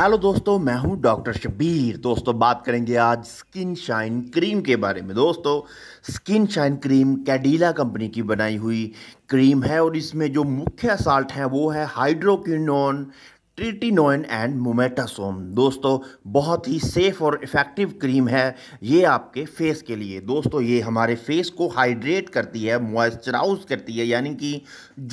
hello दोस्तों मैं हूं डॉक्टर शबीर दोस्तों बात करेंगे आज स्किन शाइन क्रीम के बारे में दोस्तों skin shine cream Cadila company की बनाई हुई क्रीम है और इसमें जो मुख्य साल्ट है वो है हाइड्रोक्विनोन ट्रिटिनोइन एंड मोमेटासोम दोस्तों बहुत ही सेफ़ और इफ़ेक्टिव क्रीम है ये आपके फेस के लिए दोस्तों ये हमारे फेस को हाइड्रेट करती है मॉइस्चराउज करती है यानी कि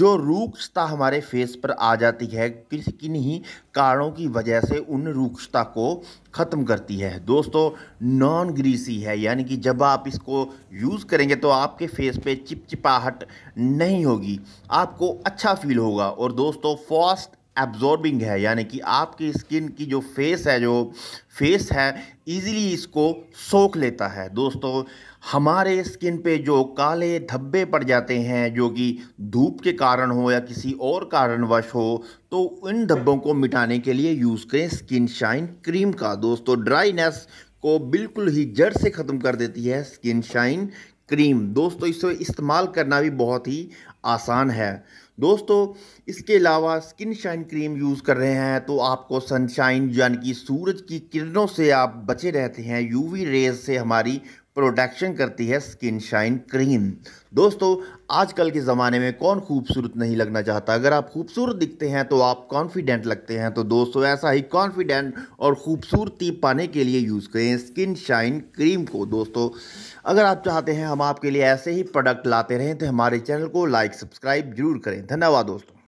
जो रूक्षता हमारे फेस पर आ जाती है किसी किन ही कारणों की वजह से उन रूक्षता को ख़त्म करती है दोस्तों नॉन ग्रीसी है यानी कि जब आप इसको यूज़ करेंगे तो आपके फेस पे चिपचिपाहट नहीं होगी आपको अच्छा फील होगा और दोस्तों फास्ट एब्जॉर्बिंग है यानी कि आपकी स्किन की जो फेस है जो फेस है इजीली इसको सोख लेता है दोस्तों हमारे स्किन पे जो काले धब्बे पड़ जाते हैं जो कि धूप के कारण हो या किसी और कारणवश हो तो इन धब्बों को मिटाने के लिए यूज़ करें स्किन शाइन क्रीम का दोस्तों ड्राइनेस को बिल्कुल ही जड़ से ख़त्म कर देती है स्किन शाइन क्रीम दोस्तों इसे इस्तेमाल करना भी बहुत ही आसान है दोस्तों इसके अलावा स्किन शाइन क्रीम यूज़ कर रहे हैं तो आपको सनशाइन यानी कि सूरज की किरणों से आप बचे रहते हैं यूवी रेज से हमारी प्रोटेक्शन करती है स्किन शाइन क्रीम दोस्तों आजकल के ज़माने में कौन खूबसूरत नहीं लगना चाहता अगर आप खूबसूरत दिखते हैं तो आप कॉन्फिडेंट लगते हैं तो दोस्तों ऐसा ही कॉन्फिडेंट और ख़ूबसूरती पाने के लिए यूज़ करें स्किन शाइन क्रीम को दोस्तों अगर आप चाहते हैं हम आपके लिए ऐसे ही प्रोडक्ट लाते रहें तो हमारे चैनल को लाइक सब्सक्राइब जरूर करें धन्यवाद दोस्तों